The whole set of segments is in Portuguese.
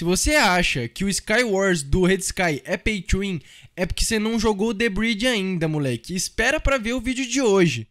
Se você acha que o Sky Wars do Red Sky é pay to win, é porque você não jogou The Bridge ainda, moleque. Espera pra ver o vídeo de hoje.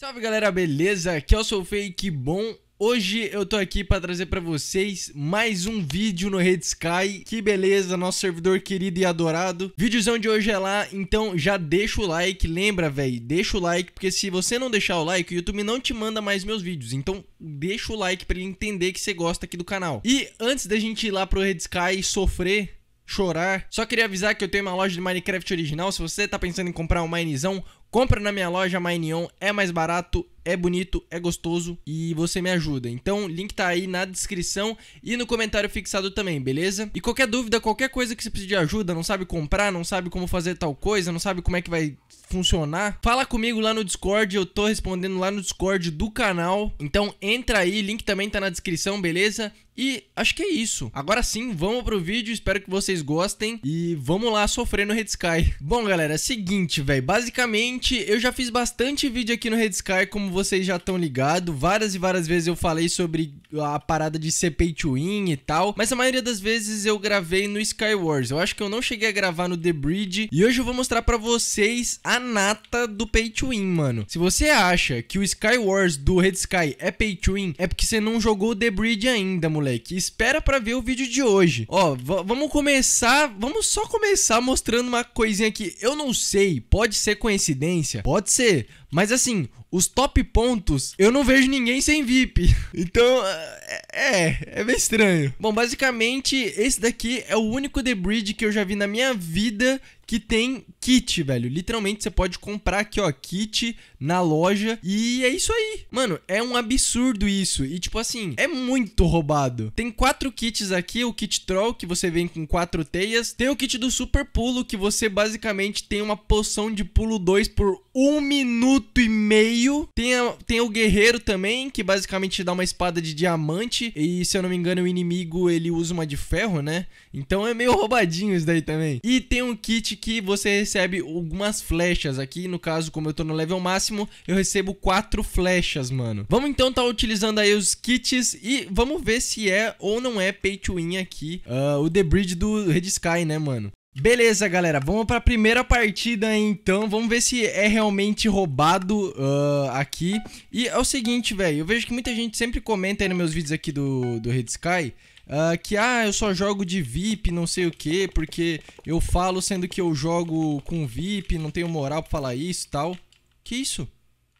Salve galera, beleza? Aqui é o Soulfake, bom Hoje eu tô aqui para trazer para vocês mais um vídeo no Red Sky. Que beleza, nosso servidor querido e adorado. Vídeozão de hoje é lá, então já deixa o like, lembra, velho, deixa o like, porque se você não deixar o like, o YouTube não te manda mais meus vídeos. Então, deixa o like para ele entender que você gosta aqui do canal. E antes da gente ir lá pro Red Sky sofrer chorar. Só queria avisar que eu tenho uma loja de Minecraft original. Se você tá pensando em comprar um Minezão, compra na minha loja Mineon, é mais barato, é bonito, é gostoso e você me ajuda. Então, link tá aí na descrição e no comentário fixado também, beleza? E qualquer dúvida, qualquer coisa que você precise de ajuda, não sabe comprar, não sabe como fazer tal coisa, não sabe como é que vai funcionar, fala comigo lá no Discord, eu tô respondendo lá no Discord do canal. Então, entra aí, link também tá na descrição, beleza? E acho que é isso. Agora sim, vamos pro vídeo, espero que vocês gostem e vamos lá sofrer no Red Sky. Bom, galera, é seguinte, velho, basicamente eu já fiz bastante vídeo aqui no Red Sky, como vocês já estão ligados, várias e várias vezes eu falei sobre a parada de ser pay to win e tal, mas a maioria das vezes eu gravei no Skywars. Eu acho que eu não cheguei a gravar no The Bridge e hoje eu vou mostrar para vocês a nata do pay to win, mano. Se você acha que o Skywars do Red Sky é pay to win, é porque você não jogou The Bridge ainda, moleque. Espera para ver o vídeo de hoje. Ó, vamos começar, vamos só começar mostrando uma coisinha que eu não sei, pode ser coincidência, pode ser, mas assim, os top pontos, eu não vejo ninguém sem VIP. Então, é, é, é bem estranho. Bom, basicamente, esse daqui é o único The Bridge que eu já vi na minha vida que tem kit, velho. Literalmente você pode comprar aqui, ó, kit na loja e é isso aí. Mano, é um absurdo isso. E tipo assim, é muito roubado. Tem quatro kits aqui, o kit troll que você vem com quatro teias, tem o kit do super pulo que você basicamente tem uma poção de pulo 2 por um minuto e meio. Tem, a, tem o guerreiro também, que basicamente dá uma espada de diamante. E se eu não me engano, o inimigo ele usa uma de ferro, né? Então é meio roubadinho isso daí também. E tem um kit Note que você recebe algumas flechas aqui. No caso, como eu tô no level máximo, eu recebo quatro flechas, mano. Vamos então tá utilizando aí os kits e vamos ver se é ou não é pay to win aqui. Uh, o The Bridge do Red Sky, né, mano? Beleza, galera, vamos para a primeira partida então, vamos ver se é realmente roubado uh, aqui E é o seguinte, velho, eu vejo que muita gente sempre comenta aí nos meus vídeos aqui do, do Red Sky Uh, que ah, eu só jogo de VIP, não sei o que, porque eu falo sendo que eu jogo com VIP, não tenho moral pra falar isso e tal. Que isso?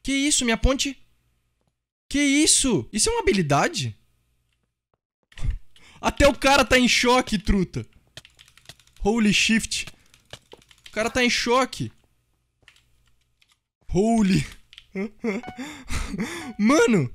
Que isso? Minha ponte? Que isso? Isso é uma habilidade? Até o cara tá em choque, truta. Holy shift. O cara tá em choque. Holy. Mano.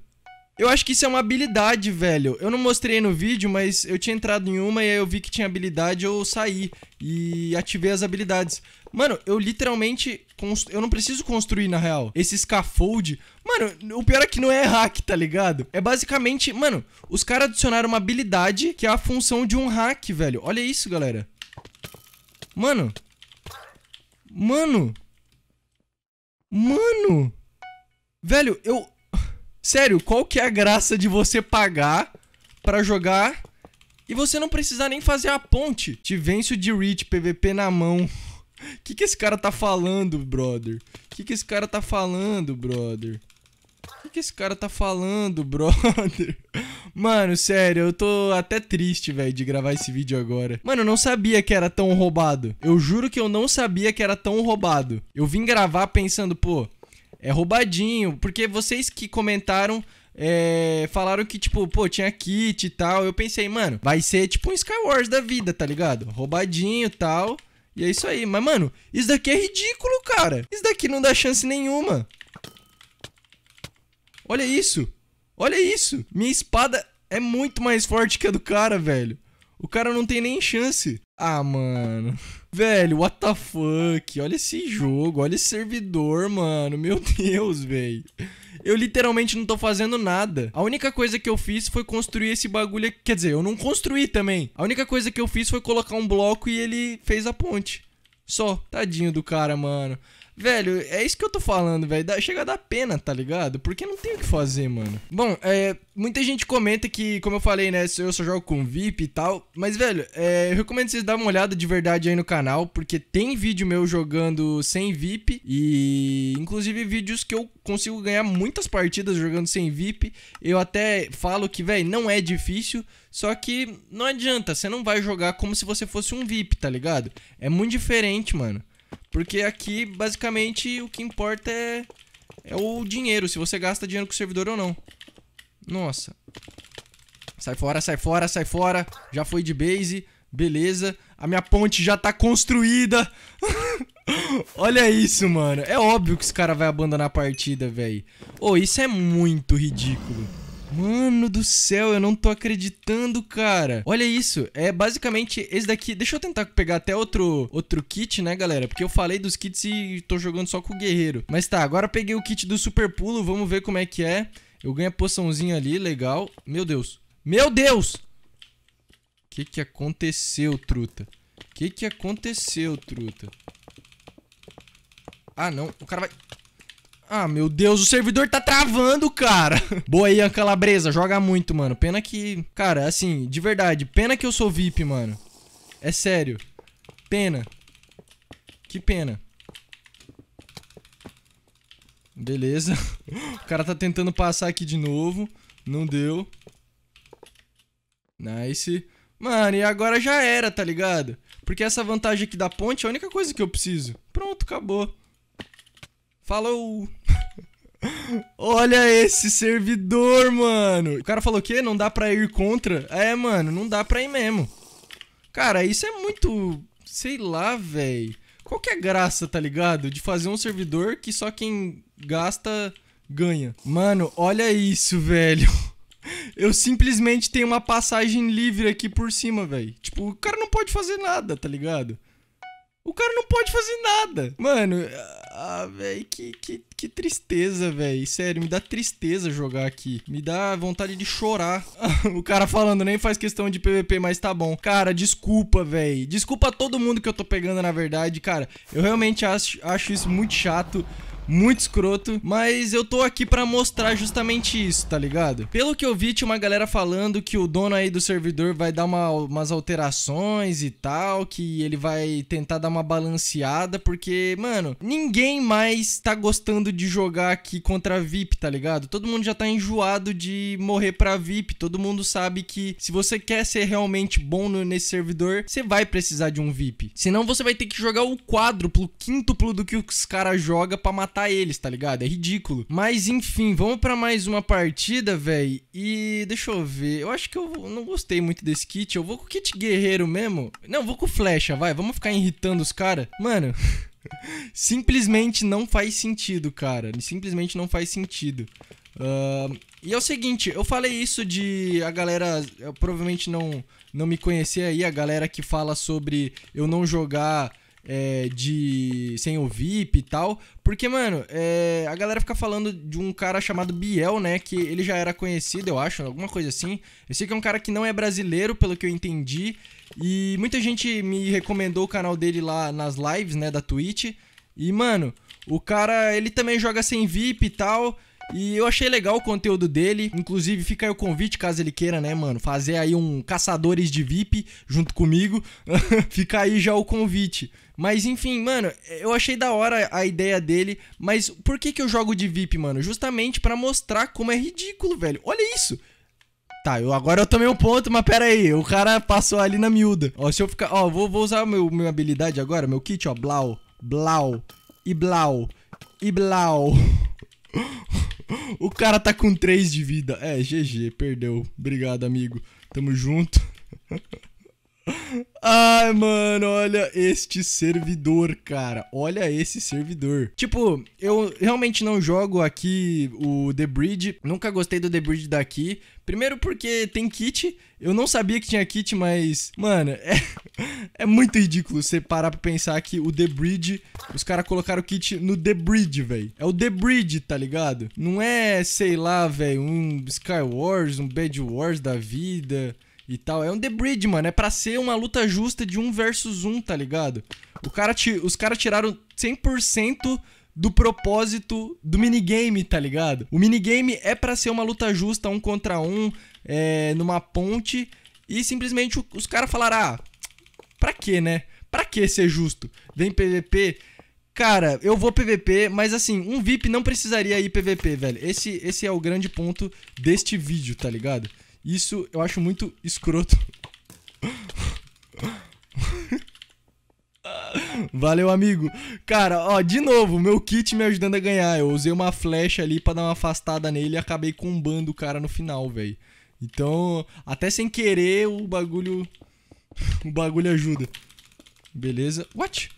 Eu acho que isso é uma habilidade, velho. Eu não mostrei no vídeo, mas eu tinha entrado em uma e aí eu vi que tinha habilidade, eu saí e ativei as habilidades. Mano, eu literalmente... Const... Eu não preciso construir, na real, esse scaffold. Mano, o pior é que não é hack, tá ligado? É basicamente... Mano, os caras adicionaram uma habilidade que é a função de um hack, velho. Olha isso, galera. Mano. Mano. Mano. Velho, eu... Sério, qual que é a graça de você pagar para jogar e você não precisar nem fazer a ponte? Te vence o de Reach PVP na mão. Que que esse cara tá falando, brother? Que que esse cara tá falando, brother? Que que esse cara tá falando, brother? Mano, sério, eu tô até triste, velho, de gravar esse vídeo agora. Mano, eu não sabia que era tão roubado. Eu juro que eu não sabia que era tão roubado. Eu vim gravar pensando, pô, é roubadinho. Porque vocês que comentaram. É, falaram que, tipo, pô, tinha kit e tal. Eu pensei, mano, vai ser tipo um Skywars da vida, tá ligado? Roubadinho e tal. E é isso aí. Mas, mano, isso daqui é ridículo, cara. Isso daqui não dá chance nenhuma. Olha isso. Olha isso. Minha espada é muito mais forte que a do cara, velho. O cara não tem nem chance. Ah, mano. Velho, what the fuck? Olha esse jogo, olha esse servidor, mano. Meu Deus, velho. Eu literalmente não tô fazendo nada. A única coisa que eu fiz foi construir esse bagulho aqui. Quer dizer, eu não construí também. A única coisa que eu fiz foi colocar um bloco e ele fez a ponte. Só, tadinho do cara, mano. Velho, é isso que eu tô falando, velho. Chega a dar pena, tá ligado? Porque não tem o que fazer, mano. Bom, é, muita gente comenta que, como eu falei, né, eu só jogo com VIP e tal. Mas, velho, é, eu recomendo vocês darem uma olhada de verdade aí no canal, porque tem vídeo meu jogando sem VIP e, inclusive, vídeos que eu consigo ganhar muitas partidas jogando sem VIP. Eu até falo que, velho, não é difícil, só que não adianta, você não vai jogar como se você fosse um VIP, tá ligado? É muito diferente, mano. Porque aqui, basicamente, o que importa é, é o dinheiro, se você gasta dinheiro com o servidor ou não. Nossa. Sai fora, sai fora, sai fora. Já foi de base. Beleza. A minha ponte já tá construída. Olha isso, mano. É óbvio que esse cara vai abandonar a partida, velho. Ô, oh, isso é muito ridículo. Mano do céu, eu não tô acreditando, cara. Olha isso. É basicamente esse daqui. Deixa eu tentar pegar até outro, outro kit, né, galera? Porque eu falei dos kits e tô jogando só com o guerreiro. Mas tá, agora peguei o kit do super pulo. Vamos ver como é que é. Eu ganho a poçãozinha ali, legal. Meu Deus. Meu Deus! O que que aconteceu, truta? O que que aconteceu, truta? Ah, não. O cara vai... Ah, meu Deus, o servidor tá travando, cara. Boa, Ian Calabresa, joga muito, mano. Pena que... Cara, assim, de verdade, pena que eu sou VIP, mano. É sério. Pena. Que pena. Beleza. O cara tá tentando passar aqui de novo. Não deu. Nice. Mano, e agora já era, tá ligado? Porque essa vantagem aqui da ponte é a única coisa que eu preciso. Pronto, acabou. Falou! Olha esse servidor, mano. O cara falou o quê? Não dá pra ir contra? É, mano, não dá pra ir mesmo. Cara, isso é muito... Sei lá, velho. Qual que é a graça, tá ligado? De fazer um servidor que só quem gasta ganha. Mano, olha isso, velho. Eu simplesmente tenho uma passagem livre aqui por cima, velho. Tipo, o cara não pode fazer nada, tá ligado? O cara não pode fazer nada. Mano, ah, ah velho, que, que, que tristeza, velho. Sério, me dá tristeza jogar aqui. Me dá vontade de chorar. o cara falando, nem faz questão de PVP, mas tá bom. Cara, desculpa, velho. Desculpa a todo mundo que eu tô pegando, na verdade. Cara, eu realmente acho, acho isso muito chato muito escroto, mas eu tô aqui para mostrar justamente isso, tá ligado? Pelo que eu vi, tinha uma galera falando que o dono aí do servidor vai dar uma, umas alterações e tal, que ele vai tentar dar uma balanceada, porque, mano, ninguém mais tá gostando de jogar aqui contra VIP, tá ligado? Todo mundo já tá enjoado de morrer pra VIP, todo mundo sabe que se você quer ser realmente bom no, nesse servidor, você vai precisar de um VIP. Senão você vai ter que jogar o quádruplo, quíntuplo do que os caras jogam pra matar matar eles, tá ligado? É ridículo. Mas enfim, vamos para mais uma partida, velho. E deixa eu ver. Eu acho que eu não gostei muito desse kit. Eu vou com o kit guerreiro mesmo. Não, vou com flecha, vai. Vamos ficar irritando os caras. Mano. Simplesmente não faz sentido, cara. Simplesmente não faz sentido. Uh, e é o seguinte, eu falei isso de a galera, provavelmente não não me conhecer aí, a galera que fala sobre eu não jogar é, de sem o VIP e tal. Porque, mano, é, a galera fica falando de um cara chamado Biel, né? Que ele já era conhecido, eu acho, alguma coisa assim. Eu sei que é um cara que não é brasileiro, pelo que eu entendi. E muita gente me recomendou o canal dele lá nas lives, né, da Twitch. E, mano, o cara, ele também joga sem VIP e tal. E eu achei legal o conteúdo dele. Inclusive, fica aí o convite, caso ele queira, né, mano? Fazer aí um Caçadores de VIP junto comigo. fica aí já o convite. Mas enfim, mano, eu achei da hora a ideia dele, mas por que que eu jogo de VIP, mano? Justamente para mostrar como é ridículo, velho. Olha isso. Tá, eu, agora eu tomei um ponto, mas pera aí, o cara passou ali na miúda. Ó, se eu ficar, ó, vou, vou usar meu minha habilidade agora, meu kit, ó, blau, blau e blau e blau. o cara tá com 3 de vida. É, GG, perdeu. Obrigado, amigo. Tamo junto. Ai, mano, olha este servidor, cara. Olha esse servidor. Tipo, eu realmente não jogo aqui o The Bridge. Nunca gostei do The Bridge daqui. Primeiro porque tem kit. Eu não sabia que tinha kit, mas... Mano, é, é muito ridículo você parar pra pensar que o The Bridge... Os caras colocaram o kit no The Bridge, velho. É o The Bridge, tá ligado? Não é, sei lá, velho, um Skywars, um Bad Wars da vida e tal. É um The Bridge, mano. É pra ser uma luta justa de um versus um, tá ligado? O cara Os caras tiraram 100% do propósito do minigame, tá ligado? O minigame é para ser uma luta justa, um contra um, é, numa ponte. E simplesmente os caras falaram, ah, pra que, né? Pra que ser justo? Vem PVP. Cara, eu vou PVP, mas assim, um VIP não precisaria ir PVP, velho. Esse, esse é o grande ponto deste vídeo, tá ligado? Isso eu acho muito escroto. Valeu, amigo. Cara, ó, de novo, meu kit me ajudando a ganhar. Eu usei uma flecha ali pra dar uma afastada nele e acabei combando o cara no final, velho. Então, até sem querer, o bagulho... o bagulho ajuda. Beleza. What?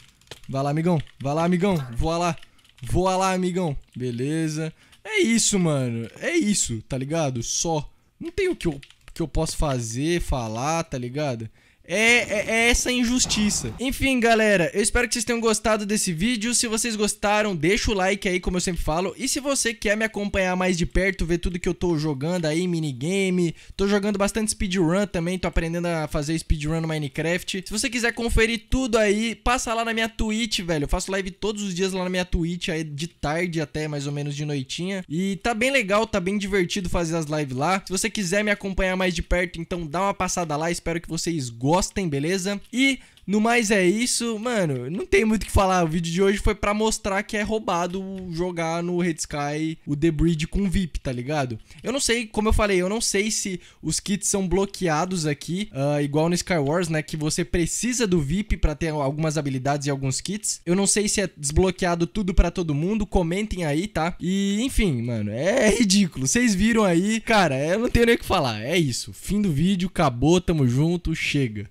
Vai lá, amigão. Vai lá, amigão. Voa lá. Voa lá, amigão. Beleza. É isso, mano. É isso, tá ligado? Só... Não tem o que eu, que eu posso fazer, falar, tá ligado? É, é, é, essa injustiça. Enfim, galera, eu espero que vocês tenham gostado desse vídeo. Se vocês gostaram, deixa o like aí, como eu sempre falo. E se você quer me acompanhar mais de perto, ver tudo que eu tô jogando aí, minigame. Tô jogando bastante speedrun também, tô aprendendo a fazer speedrun no Minecraft. Se você quiser conferir tudo aí, passa lá na minha Twitch, velho. Eu faço live todos os dias lá na minha Twitch, aí de tarde até mais ou menos de noitinha. E tá bem legal, tá bem divertido fazer as lives lá. Se você quiser me acompanhar mais de perto, então dá uma passada lá. Espero que vocês gostem gostem, beleza? E no mais é isso, mano, não tem muito o que falar. O vídeo de hoje foi para mostrar que é roubado jogar no Red Sky o The Bridge com VIP, tá ligado? Eu não sei, como eu falei, eu não sei se os kits são bloqueados aqui, uh, igual no Sky Wars, né, que você precisa do VIP para ter algumas habilidades e alguns kits. Eu não sei se é desbloqueado tudo para todo mundo, comentem aí, tá? E, enfim, mano, é ridículo. Vocês viram aí, cara, eu não tenho nem o que falar. É isso, fim do vídeo, acabou, tamo junto, chega.